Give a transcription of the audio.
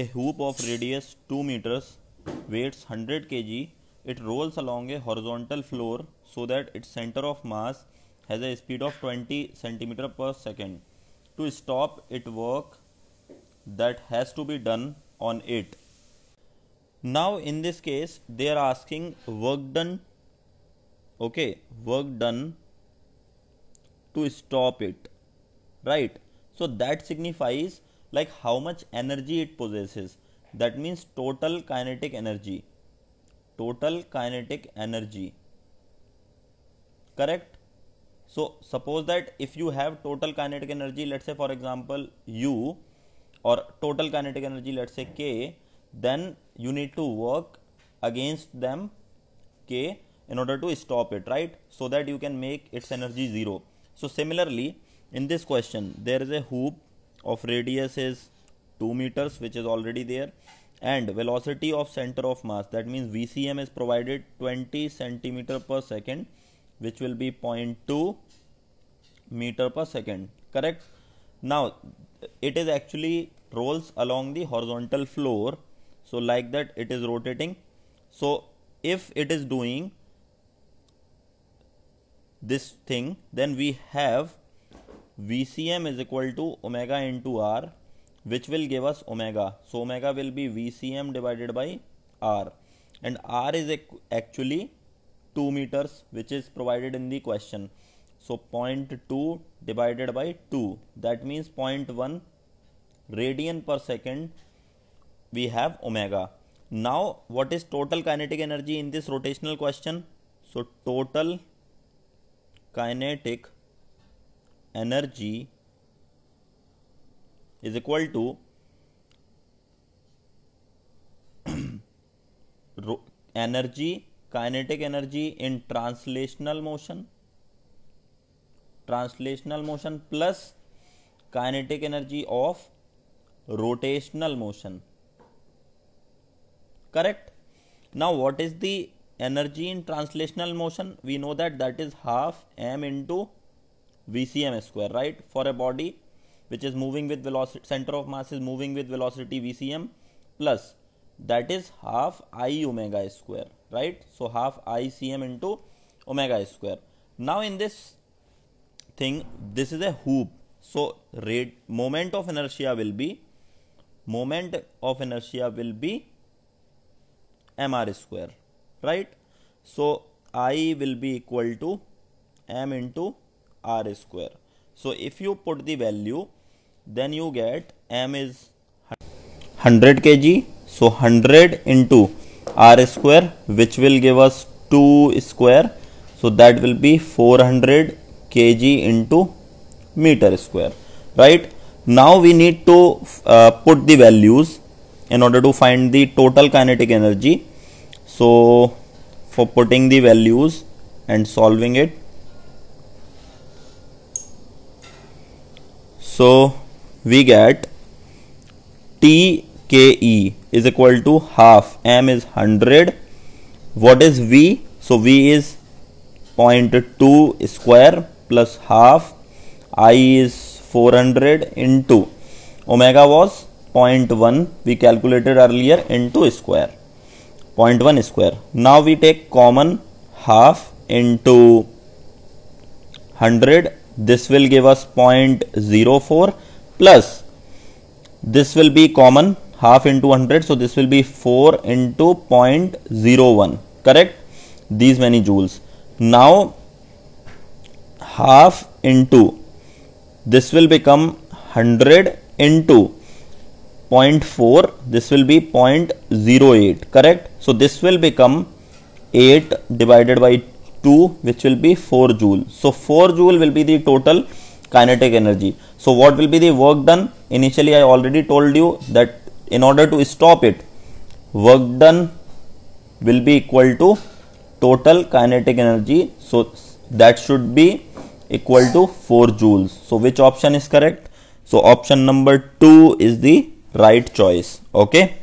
A hoop of radius 2 meters weighs 100 kg. It rolls along a horizontal floor so that its center of mass has a speed of 20 centimeter per second. To stop it work that has to be done on it. Now in this case they are asking work done okay work done to stop it right so that signifies like how much energy it possesses that means total kinetic energy total kinetic energy correct so suppose that if you have total kinetic energy let's say for example u or total kinetic energy let's say k then you need to work against them k in order to stop it right so that you can make its energy zero so similarly in this question there is a hoop of radius is 2 meters which is already there and velocity of center of mass that means VCM is provided 20 centimeter per second which will be 0.2 meter per second correct now it is actually rolls along the horizontal floor so like that it is rotating so if it is doing this thing then we have VCM is equal to omega into R which will give us omega. So omega will be VCM divided by R and R is actually 2 meters which is provided in the question. So 0.2 divided by 2 that means 0.1 radian per second we have omega. Now what is total kinetic energy in this rotational question? So total kinetic energy is equal to energy kinetic energy in translational motion translational motion plus kinetic energy of rotational motion correct now what is the energy in translational motion we know that that is half m into vcm square right for a body which is moving with velocity center of mass is moving with velocity vcm plus that is half i omega square right so half i cm into omega square now in this thing this is a hoop so rate moment of inertia will be moment of inertia will be mr square right so i will be equal to m into r square so if you put the value then you get m is 100 kg so 100 into r square which will give us 2 square so that will be 400 kg into meter square right now we need to uh, put the values in order to find the total kinetic energy so for putting the values and solving it So we get TKE is equal to half. M is 100. What is V? So V is 0.2 square plus half. I is 400 into omega was 0.1 we calculated earlier into square 0.1 square now we take common half into 100 this will give us 0.04 plus this will be common half into 100 so this will be 4 into 0.01 correct these many joules now half into this will become 100 into 0.4 this will be 0.08 correct so this will become 8 divided by 2 which will be 4 joule. So 4 joule will be the total kinetic energy. So what will be the work done? Initially I already told you that in order to stop it work done will be equal to total kinetic energy. So that should be equal to 4 joules. So which option is correct? So option number 2 is the right choice. Okay.